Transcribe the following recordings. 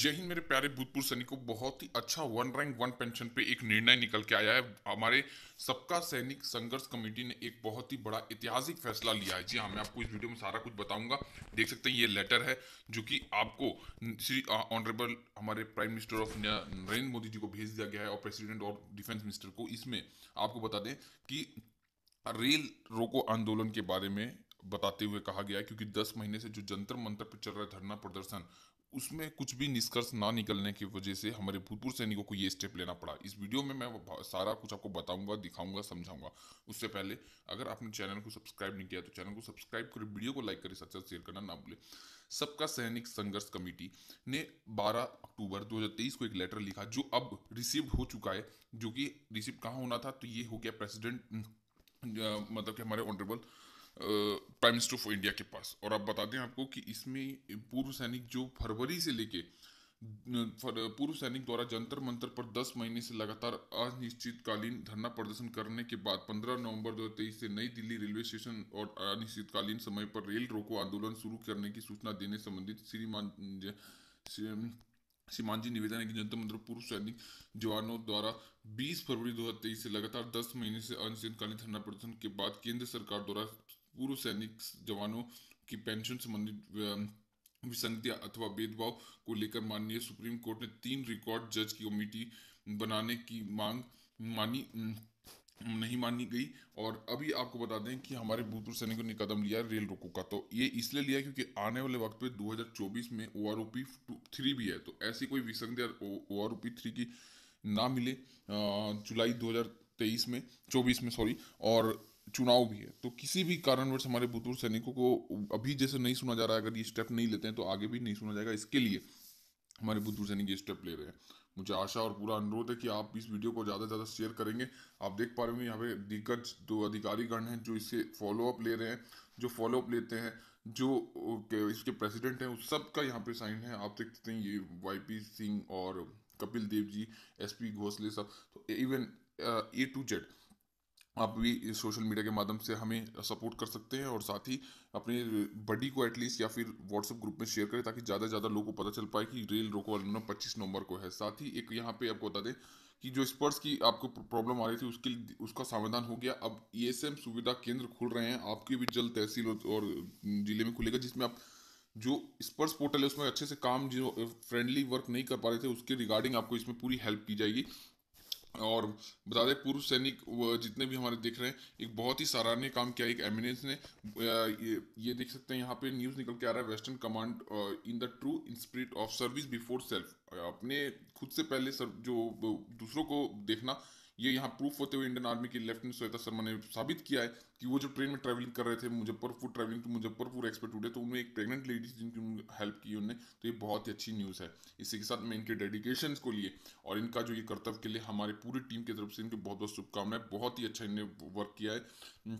जय हिंद मेरे प्यारे भूतपूर्व सैनिकों बहुत ही अच्छा वन रैंक वन पेंशन पे एक निर्णय निकल के आया है हमारे सबका सैनिक संघर्ष कमेटी ने एक बहुत ही बड़ा ऐतिहासिक फैसला लिया है जी हाँ मैं आपको इस वीडियो में सारा कुछ बताऊंगा देख सकते हैं ये लेटर है जो कि आपको श्री ऑनरेबल हमारे prime minister of Narendra Modi ji को भेज दिया गया है और प्रेसिडेंट और डिफेंस मिनिस्टर को इसमें आपको बता दें कि रेल रोको आंदोलन के बारे में बताते हुए कहा गया क्योंकि दस महीने से जो जंतर मंतर पर चल रहा है धरना प्रदर्शन उसमें कुछ भी निष्कर्ष ना निकलने की वजह से हमारे भूतपूर्व सैनिकों को ये स्टेप लेना पड़ा इस वीडियो में मैं सारा कुछ आपको बताऊंगा दिखाऊंगा समझाऊंगा उससे पहले अगर आपने चैनल को सब्सक्राइब नहीं किया तो चैनल को सब्सक्राइब करें वीडियो को लाइक करें साथ साथ शेयर करना ना भूलें सबका सैनिक संघर्ष कमेटी ने 12 अक्टूबर 2023 को एक लेटर लिखा जो अब रिसीव हो चुका है जो कि रिसीव कहाँ होना था तो ये हो गया प्रेसिडेंट मतलब कि हमारे honourable prime minister of India के पास और आप बता दें आपको कि इसमें पूर्व सैनिक जो फरवरी से लेके पूर्व सैनिक द्वारा जंतर मंतर पर 10 महीने से लगातार अनिश्चितकालीन धरना प्रदर्शन करने के बाद 15 नवंबर 2023 से नई दिल्ली रेलवे स्टेशन और अनिश्चितकालीन समय पर रेल रोको आंदोलन शुरू करने की सूचना देने संबंधित श्रीमान सीमान जी निवेदन है कि जनता मंत्र पूर्व सैनिक जवानों द्वारा 20 फरवरी 2023 से लगातार 10 महीने से अनिश्चितकालीन धरना प्रदर्शन के बाद केंद्र सरकार द्वारा पूर्व सैनिक जवानों की पेंशन संबंधित विसंगति अथवा भेदभाव को लेकर माननीय सुप्रीम कोर्ट ने तीन रिकॉर्ड जज की कमेटी बनाने की मांग मानी नहीं मानी गई और अभी आपको बता दें कि हमारे भूतपूर्व सैनिकों ने कदम लिया रेल रोको का तो ये इसलिए लिया क्योंकि आने वाले वक्त पे 2024 में O R O P three भी है तो ऐसी कोई विसंगति O R O P three की ना मिले जुलाई 2023 में 24 में सॉरी और चुनाव भी है तो किसी भी कारणवश हमारे भूतपूर्व सैनिकों को अभी जैसे नहीं सुना जा रहा है अगर ये स्टेप नहीं लेते हैं तो आगे भी नहीं सुना जाएगा इसके लिए हमारे भूतपूर्व सैनिक ये स्टेप ले रहे हैं मुझे आशा और पूरा अनुरोध है कि आप इस वीडियो को ज़्यादा से ज़्यादा शेयर करेंगे आप देख पा रहे होंगे यहाँ पे दिग्गज जो अधिकारीगण हैं जो इसे फॉलोअप ले रहे हैं जो फॉलोअप लेते हैं जो इसके प्रेसिडेंट हैं उस सब का यहाँ पे साइन है आप देख सकते हैं ये वाईपी सिंह और कपिल देव जी एस घोसले सब तो इवन ए टू जेड आप भी सोशल मीडिया के माध्यम से हमें सपोर्ट कर सकते हैं और साथ ही अपने बडी को एटलीस्ट या फिर व्हाट्सएप ग्रुप में शेयर करें ताकि ज़्यादा से ज़्यादा लोगों को पता चल पाए कि रेल रोको आंदोलन पच्चीस नवंबर को है साथ ही एक यहाँ पे आपको बता दें कि जो स्पर्श की आपको प्रॉब्लम आ रही थी उसके उसका समाधान हो गया अब ई e सुविधा केंद्र खुल रहे हैं आपकी भी जल्द तहसील और जिले में खुलेगा जिसमें आप जो स्पर्श पोर्टल है उसमें अच्छे से काम जो फ्रेंडली वर्क नहीं कर पा रहे थे उसके रिगार्डिंग आपको इसमें पूरी हेल्प की जाएगी और बता दें पूर्व सैनिक जितने भी हमारे देख रहे हैं एक बहुत ही सराहनीय काम किया एक एमिनेंस ने ये देख सकते हैं यहाँ पे न्यूज़ निकल के आ रहा है western command in the true in spirit of service before self अपने खुद से पहले सर जो दूसरों को देखना ये यहाँ प्रूफ होते हुए इंडियन आर्मी की लेफ्टिनेंट श्वेता शर्मा ने साबित किया है कि वो जो ट्रेन में ट्रैवलिंग कर रहे थे Muzaffarpur travelling to Muzaffarpur expert हुए तो उनमें एक प्रेगनेंट लेडीज जिनकी हेल्प की उन्होंने तो ये बहुत ही अच्छी न्यूज़ है इसी के साथ मैं इनके डेडिकेशन को लिए और इनका जो ये कर्तव्य के लिए हमारे पूरी टीम की तरफ से इनकी बहुत बहुत शुभकामनाएं बहुत ही अच्छा इन्हें वर्क किया है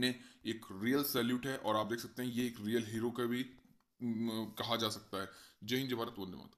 इन्हें एक रियल सैल्यूट है और आप देख सकते हैं ये एक रियल हीरो का भी कहा जा सकता है जय हिंद जय भारत वंदे मातरम